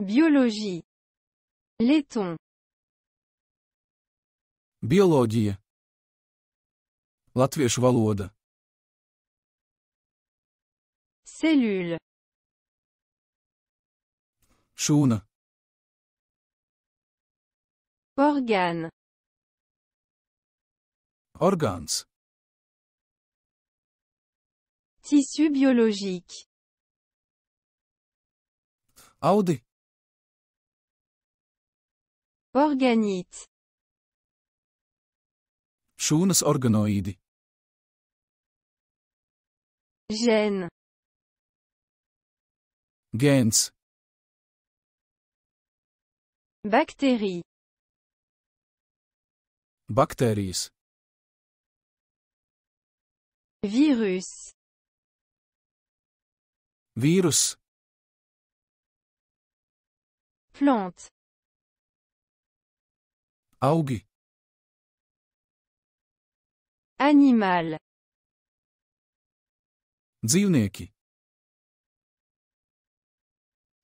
Biologie. Laiton. Biologie Latviešu valoda. Cellule. Šūna. Organe. Organs. Tissu biologique. Audi. Organite. Šūnas organoīdi. Gène. Gēns. Bactéries. Bactéries. Virus. Virus. Plante. Auge. Animal. Dzīvnieki.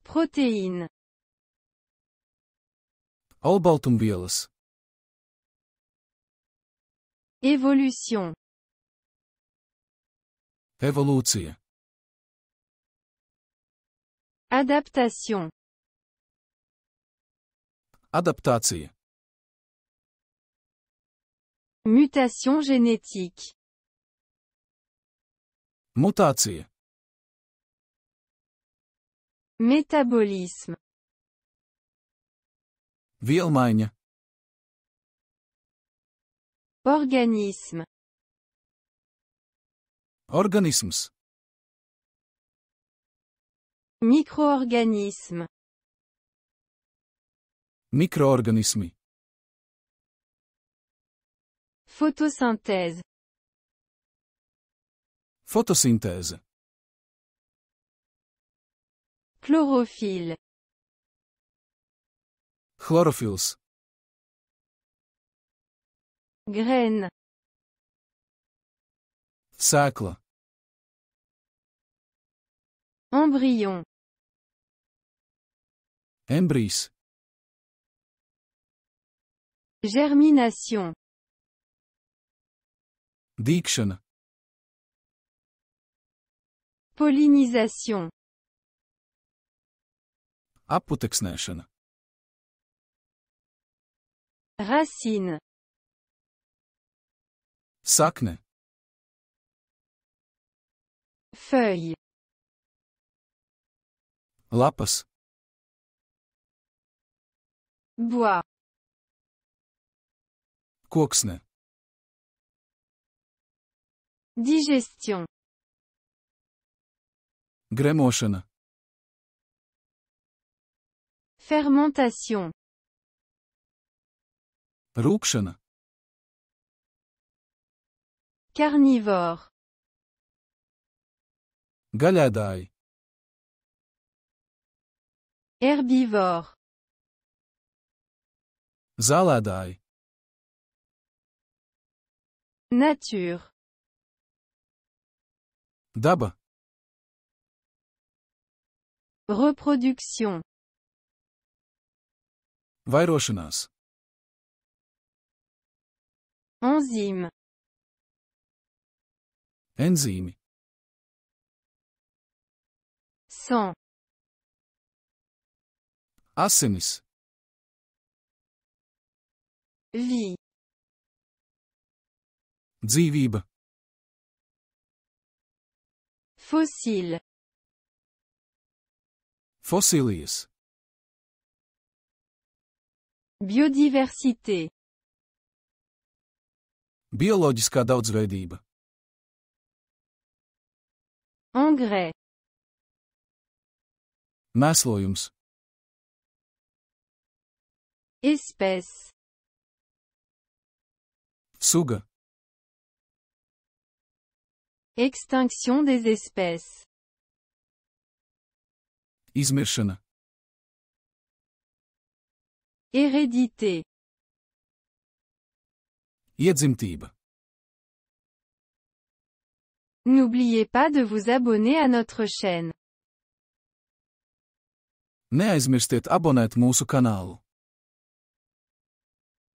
Protéine. Albaltumvielas. Évolution. Evolúcija. Adaptation. Adaptācija. Mutation génétique. Mutation Métabolisme. Vielmaiņa. Organisme. Micro-organismes Micro-organismes Photosynthèse. Photosynthèse. Chlorophylle. Chlorophylls. Graines. Sacle Embryon. embris Germination. Diction. Pollinisation. Apoteksnation. Racine. Sakne. Feuille. Lapas. Bois. Koksne. Digestion. Grémotion. Fermentation. Ruction. Carnivore. Galadai. Herbivore. Zaladai. Nature. Дабы. Reproduction. Vairošanās. Enzyme. Enzīmi. Sang. Asinis. Vie. Dzīvība. Fossile. Fossílias. Biodiversité. Bioloģiskā daudzveidība. Engrais. Mēslojums. Espèce. Suga. Extinction des espèces. Измешана. Hérédité. Iedzimtība. N'oubliez pas de vous abonner à notre chaîne. Neaizmirstiet abonēt mūsu kanālu.